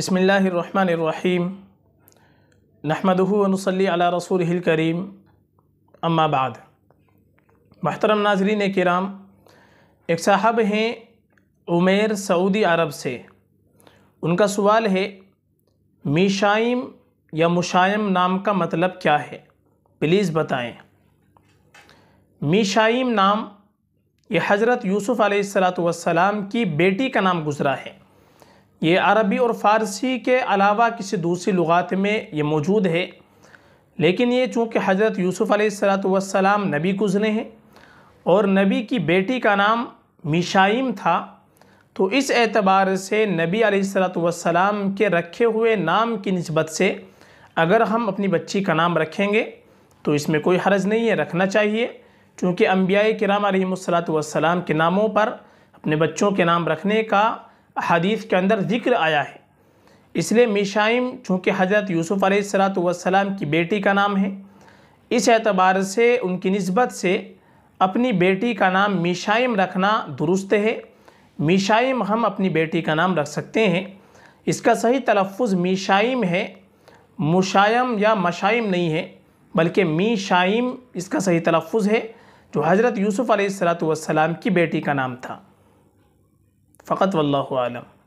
बसमीम नहमदूनसली अला रसूल करीम अम्माबाद महतरम नाजरीन कराम एक साहब हैं उमेर सऊदी अरब से उनका सवाल है मीशाइम या मुशाइम नाम का मतलब क्या है प्लीज़ बताएँ मीशाइम नाम ये हज़रत यूसुफ़ सलाम की बेटी का नाम गुज़रा है ये अरबी और फ़ारसी के अलावा किसी दूसरी लुगात में ये मौजूद है लेकिन ये चूँकि हज़रत यूसुफ़ सलाम नबी गुज़रे हैं और नबी की बेटी का नाम मिशाइम था तो इस एतबार से नबी सलाम के रखे हुए नाम की नस्बत से अगर हम अपनी बच्ची का नाम रखेंगे तो इसमें कोई हर्ज नहीं है रखना चाहिए चूँकि अम्बिया कराम सलाम के नामों पर अपने बच्चों के नाम रखने का हदीस के अंदर ज़िक्र आया है इसलिए मिशाइम चूँकि हज़रत यूसुफ़ सलाम की बेटी का नाम है इस एतबार से उनकी नस्बत से अपनी बेटी का नाम मिशाइम रखना दुरुस्त है मिशाइम हम अपनी बेटी का नाम रख सकते हैं इसका सही तलफ़ मिशाइम है मुशाइम या मशाइम नहीं है बल्कि मिशाइम इसका सही तलफ़ है जो हज़रत यूसुफ़ सलाम की बेटी का नाम था فقط والله أعلم